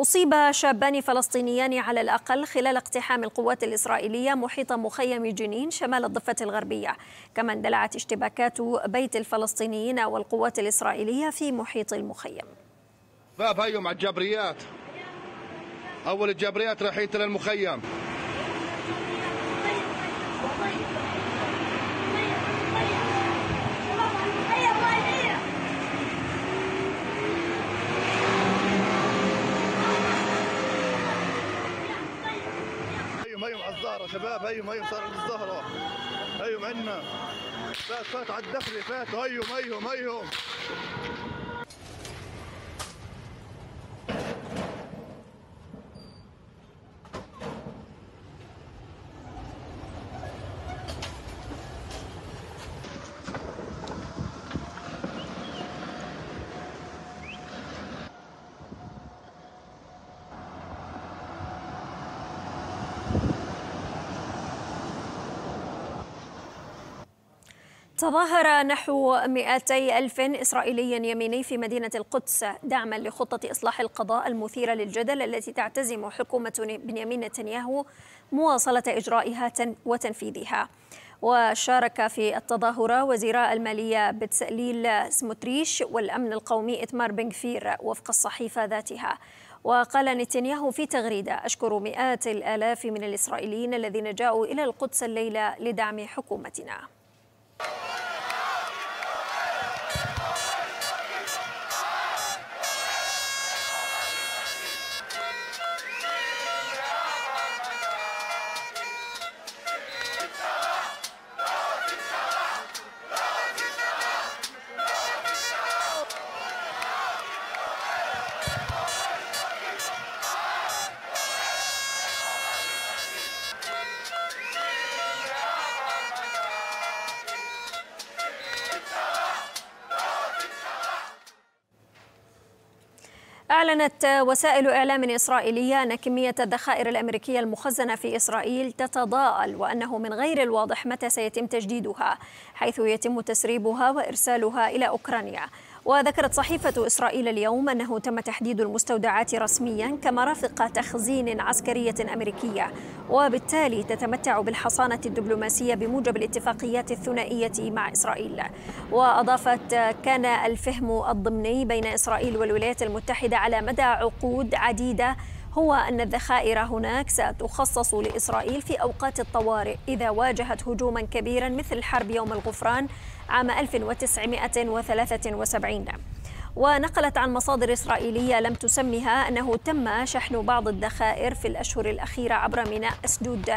أصيب شابان فلسطينيان على الأقل خلال اقتحام القوات الإسرائيلية محيط مخيم جنين شمال الضفة الغربية كما اندلعت اشتباكات بيت الفلسطينيين والقوات الإسرائيلية في محيط المخيم باب هيو مع الجبريات أول الجبريات راح للمخيم شباب هيو هيو صار عند الزهرة هيو عندنا فات فات على الدخلة فات هيو هيو هيم تظاهر نحو 200 ألف إسرائيلي يميني في مدينة القدس دعما لخطة إصلاح القضاء المثيرة للجدل التي تعتزم حكومة بنيامين نتنياهو مواصلة إجرائها وتنفيذها وشارك في التظاهرة وزيراء المالية بتسليل سموتريش والأمن القومي إتمار بنغفير وفق الصحيفة ذاتها وقال نتنياهو في تغريدة أشكر مئات الآلاف من الإسرائيليين الذين جاءوا إلى القدس الليلة لدعم حكومتنا Thank you. أعلنت وسائل إعلام إسرائيلية أن كمية الذخائر الأمريكية المخزنة في إسرائيل تتضاءل وأنه من غير الواضح متى سيتم تجديدها حيث يتم تسريبها وإرسالها إلى أوكرانيا وذكرت صحيفة إسرائيل اليوم أنه تم تحديد المستودعات رسميا كمرافق تخزين عسكرية أمريكية وبالتالي تتمتع بالحصانة الدبلوماسية بموجب الاتفاقيات الثنائية مع إسرائيل وأضافت كان الفهم الضمني بين إسرائيل والولايات المتحدة على مدى عقود عديدة هو أن الذخائر هناك ستخصص لإسرائيل في أوقات الطوارئ إذا واجهت هجوما كبيرا مثل حرب يوم الغفران عام 1973 ونقلت عن مصادر إسرائيلية لم تسمها أنه تم شحن بعض الذخائر في الأشهر الأخيرة عبر ميناء أسدود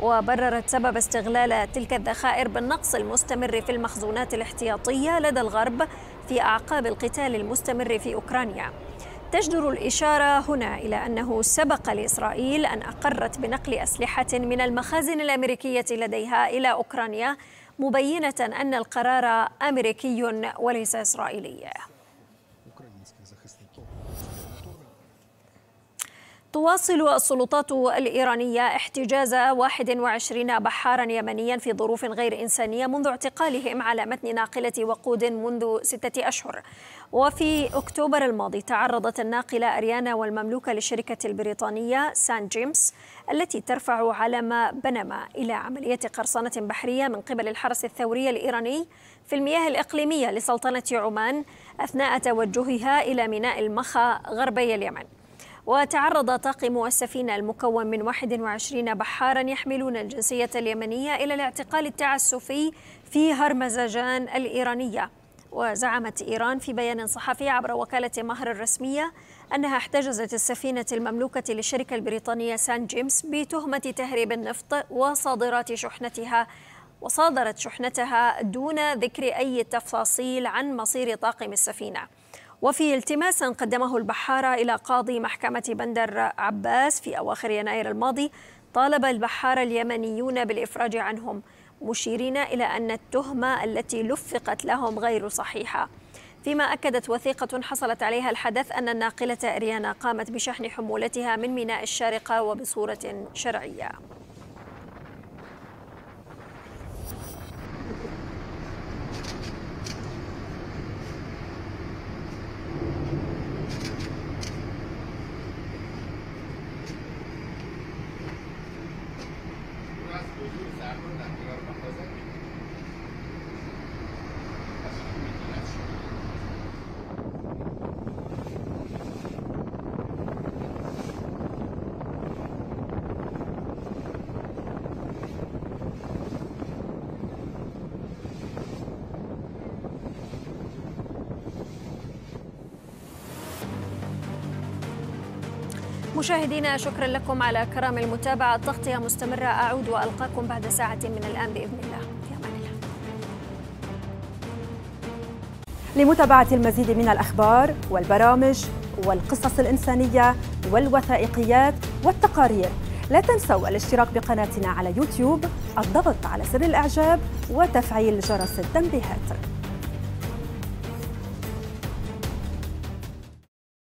وبررت سبب استغلال تلك الذخائر بالنقص المستمر في المخزونات الاحتياطية لدى الغرب في أعقاب القتال المستمر في أوكرانيا تجدر الإشارة هنا إلى أنه سبق لإسرائيل أن أقرت بنقل أسلحة من المخازن الأمريكية لديها إلى أوكرانيا مبينة أن القرار أمريكي وليس إسرائيلي تواصل السلطات الإيرانية احتجاز 21 بحارا يمنيا في ظروف غير إنسانية منذ اعتقالهم على متن ناقلة وقود منذ ستة أشهر وفي أكتوبر الماضي تعرضت الناقلة أريانا والمملوكة للشركة البريطانية سان جيمس التي ترفع علم بنما إلى عملية قرصنة بحرية من قبل الحرس الثوري الإيراني في المياه الإقليمية لسلطنة عمان أثناء توجهها إلى ميناء المخا غربي اليمن وتعرض طاقم السفينة المكون من 21 بحارا يحملون الجنسية اليمنية إلى الاعتقال التعسفي في هرمزجان الإيرانية وزعمت إيران في بيان صحفي عبر وكالة مهر الرسمية أنها احتجزت السفينة المملوكة للشركة البريطانية سان جيمس بتهمة تهريب النفط وصادرات شحنتها وصادرت شحنتها دون ذكر أي تفاصيل عن مصير طاقم السفينة وفي التماس قدمه البحارة إلى قاضي محكمة بندر عباس في أواخر يناير الماضي طالب البحارة اليمنيون بالإفراج عنهم مشيرين إلى أن التهمة التي لفقت لهم غير صحيحة فيما أكدت وثيقة حصلت عليها الحدث أن الناقلة إريانا قامت بشحن حمولتها من ميناء الشارقة وبصورة شرعية مشاهدينا شكرا لكم على كرم المتابعة التغطية مستمرة أعود وألقاكم بعد ساعة من الآن بإذن الله لمتابعة المزيد من الأخبار والبرامج والقصص الإنسانية والوثائقيات والتقارير لا تنسوا الاشتراك بقناتنا على يوتيوب الضغط على زر الإعجاب وتفعيل جرس التنبيهات